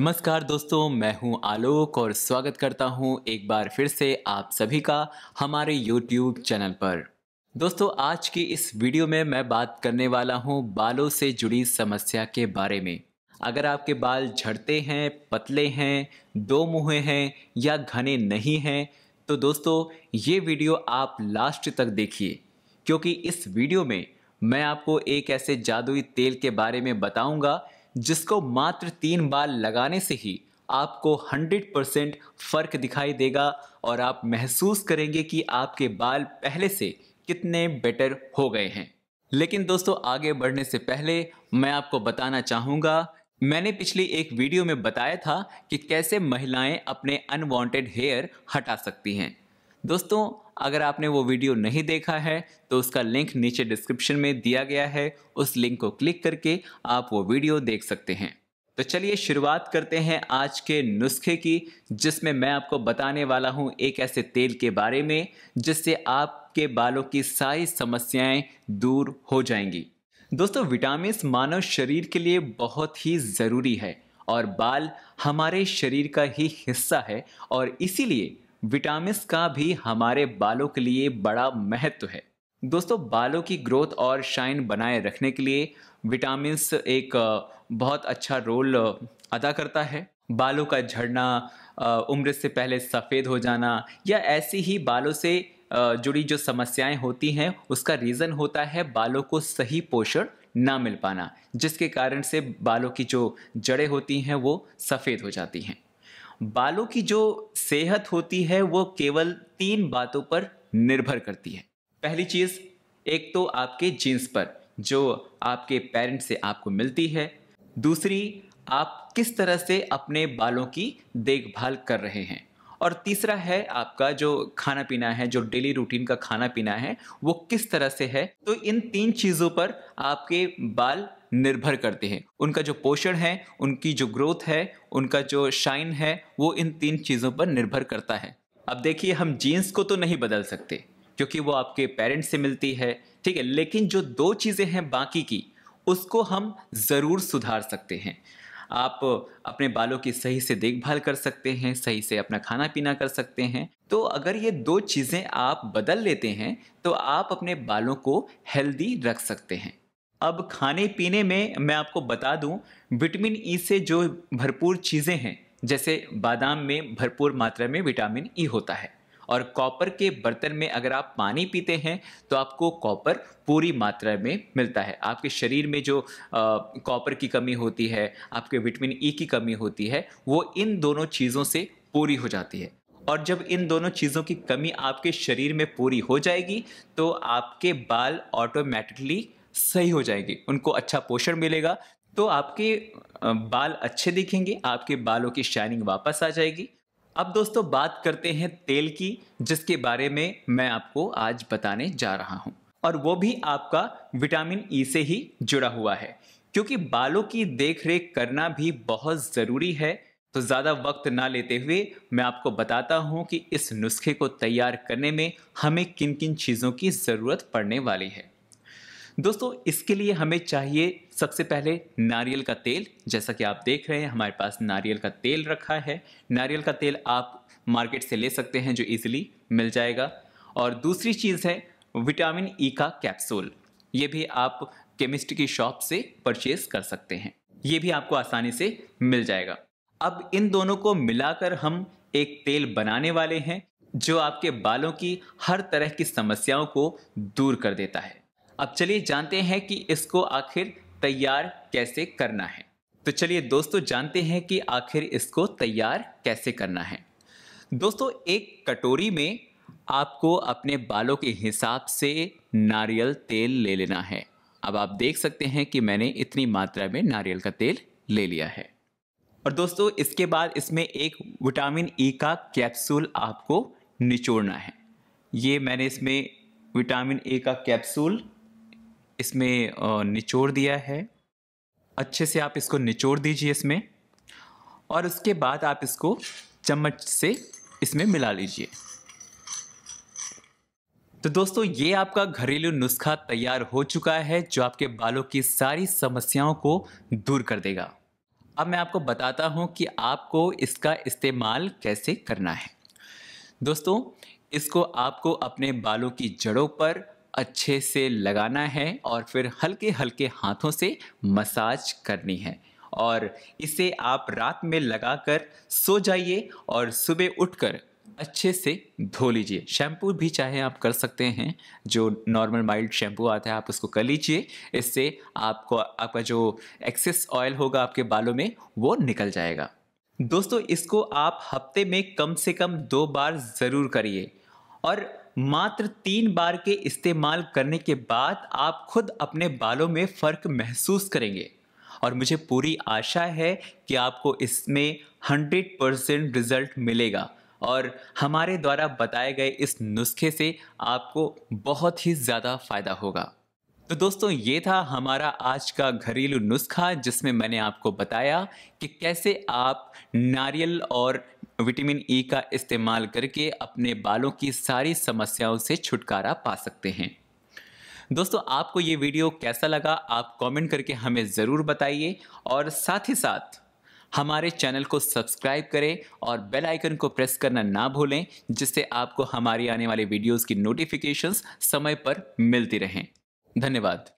नमस्कार दोस्तों मैं हूं आलोक और स्वागत करता हूं एक बार फिर से आप सभी का हमारे YouTube चैनल पर दोस्तों आज की इस वीडियो में मैं बात करने वाला हूं बालों से जुड़ी समस्या के बारे में अगर आपके बाल झड़ते हैं पतले हैं दो मुहे हैं या घने नहीं हैं तो दोस्तों ये वीडियो आप लास्ट तक देखिए क्योंकि इस वीडियो में मैं आपको एक ऐसे जादुई तेल के बारे में बताऊँगा जिसको मात्र तीन बार लगाने से ही आपको 100 परसेंट फ़र्क दिखाई देगा और आप महसूस करेंगे कि आपके बाल पहले से कितने बेटर हो गए हैं लेकिन दोस्तों आगे बढ़ने से पहले मैं आपको बताना चाहूँगा मैंने पिछली एक वीडियो में बताया था कि कैसे महिलाएं अपने अनवांटेड हेयर हटा सकती हैं दोस्तों अगर आपने वो वीडियो नहीं देखा है तो उसका लिंक नीचे डिस्क्रिप्शन में दिया गया है उस लिंक को क्लिक करके आप वो वीडियो देख सकते हैं तो चलिए शुरुआत करते हैं आज के नुस्खे की जिसमें मैं आपको बताने वाला हूँ एक ऐसे तेल के बारे में जिससे आपके बालों की सारी समस्याएं दूर हो जाएंगी दोस्तों विटामिन मानव शरीर के लिए बहुत ही ज़रूरी है और बाल हमारे शरीर का ही हिस्सा है और इसीलिए विटामिन का भी हमारे बालों के लिए बड़ा महत्व है दोस्तों बालों की ग्रोथ और शाइन बनाए रखने के लिए विटामिन एक बहुत अच्छा रोल अदा करता है बालों का झड़ना उम्र से पहले सफ़ेद हो जाना या ऐसी ही बालों से जुड़ी जो समस्याएं होती हैं उसका रीज़न होता है बालों को सही पोषण ना मिल पाना जिसके कारण से बालों की जो जड़ें होती हैं वो सफ़ेद हो जाती हैं बालों की जो सेहत होती है वो केवल तीन बातों पर निर्भर करती है पहली चीज़ एक तो आपके जीन्स पर जो आपके पेरेंट्स से आपको मिलती है दूसरी आप किस तरह से अपने बालों की देखभाल कर रहे हैं और तीसरा है आपका जो खाना पीना है जो डेली रूटीन का खाना पीना है वो किस तरह से है तो इन तीन चीज़ों पर आपके बाल निर्भर करते हैं उनका जो पोषण है उनकी जो ग्रोथ है उनका जो शाइन है वो इन तीन चीज़ों पर निर्भर करता है अब देखिए हम जीन्स को तो नहीं बदल सकते क्योंकि वो आपके पेरेंट्स से मिलती है ठीक है लेकिन जो दो चीज़ें हैं बाकी की उसको हम ज़रूर सुधार सकते हैं आप अपने बालों की सही से देखभाल कर सकते हैं सही से अपना खाना पीना कर सकते हैं तो अगर ये दो चीज़ें आप बदल लेते हैं तो आप अपने बालों को हेल्दी रख सकते हैं अब खाने पीने में मैं आपको बता दूं विटामिन ई e से जो भरपूर चीज़ें हैं जैसे बादाम में भरपूर मात्रा में विटामिन ई e होता है और कॉपर के बर्तन में अगर आप पानी पीते हैं तो आपको कॉपर पूरी मात्रा में मिलता है आपके शरीर में जो कॉपर की कमी होती है आपके विटामिन ई e की कमी होती है वो इन दोनों चीज़ों से पूरी हो जाती है और जब इन दोनों चीज़ों की कमी आपके शरीर में पूरी हो जाएगी तो आपके बाल ऑटोमेटिकली सही हो जाएंगे उनको अच्छा पोषण मिलेगा तो आपके बाल अच्छे दिखेंगे आपके बालों की शाइनिंग वापस आ जाएगी अब दोस्तों बात करते हैं तेल की जिसके बारे में मैं आपको आज बताने जा रहा हूँ और वो भी आपका विटामिन ई e से ही जुड़ा हुआ है क्योंकि बालों की देखरेख करना भी बहुत ज़रूरी है तो ज़्यादा वक्त ना लेते हुए मैं आपको बताता हूँ कि इस नुस्खे को तैयार करने में हमें किन किन चीज़ों की ज़रूरत पड़ने वाली है दोस्तों इसके लिए हमें चाहिए सबसे पहले नारियल का तेल जैसा कि आप देख रहे हैं हमारे पास नारियल का तेल रखा है नारियल का तेल आप मार्केट से ले सकते हैं जो इजीली मिल जाएगा और दूसरी चीज़ है विटामिन ई e का कैप्सूल ये भी आप केमिस्ट की शॉप से परचेज कर सकते हैं ये भी आपको आसानी से मिल जाएगा अब इन दोनों को मिलाकर हम एक तेल बनाने वाले हैं जो आपके बालों की हर तरह की समस्याओं को दूर कर देता है अब चलिए जानते हैं कि इसको आखिर तैयार कैसे करना है तो चलिए दोस्तों जानते हैं कि आखिर इसको तैयार कैसे करना है दोस्तों एक कटोरी में आपको अपने बालों के हिसाब से नारियल तेल ले लेना है अब आप देख सकते हैं कि मैंने इतनी मात्रा में नारियल का तेल ले लिया है और दोस्तों इसके बाद इसमें एक विटामिन ई का कैप्सूल आपको निचोड़ना है ये मैंने इसमें विटामिन ए का कैप्सूल इसमें निचोड़ दिया है अच्छे से आप इसको निचोड़ दीजिए इसमें और उसके बाद आप इसको चम्मच से इसमें मिला लीजिए तो दोस्तों ये आपका घरेलू नुस्खा तैयार हो चुका है जो आपके बालों की सारी समस्याओं को दूर कर देगा अब मैं आपको बताता हूँ कि आपको इसका इस्तेमाल कैसे करना है दोस्तों इसको आपको अपने बालों की जड़ों पर अच्छे से लगाना है और फिर हल्के हल्के हाथों से मसाज करनी है और इसे आप रात में लगाकर सो जाइए और सुबह उठकर अच्छे से धो लीजिए शैम्पू भी चाहे आप कर सकते हैं जो नॉर्मल माइल्ड शैम्पू आता है आप उसको कर लीजिए इससे आपको आपका जो एक्सेस ऑयल होगा आपके बालों में वो निकल जाएगा दोस्तों इसको आप हफ्ते में कम से कम दो बार ज़रूर करिए और मात्र तीन बार के इस्तेमाल करने के बाद आप खुद अपने बालों में फ़र्क महसूस करेंगे और मुझे पूरी आशा है कि आपको इसमें 100 परसेंट रिजल्ट मिलेगा और हमारे द्वारा बताए गए इस नुस्खे से आपको बहुत ही ज़्यादा फ़ायदा होगा तो दोस्तों ये था हमारा आज का घरेलू नुस्खा जिसमें मैंने आपको बताया कि कैसे आप नारियल और विटामिन ई e का इस्तेमाल करके अपने बालों की सारी समस्याओं से छुटकारा पा सकते हैं दोस्तों आपको ये वीडियो कैसा लगा आप कमेंट करके हमें ज़रूर बताइए और साथ ही साथ हमारे चैनल को सब्सक्राइब करें और बेल आइकन को प्रेस करना ना भूलें जिससे आपको हमारी आने वाली वीडियोस की नोटिफिकेशंस समय पर मिलती रहें धन्यवाद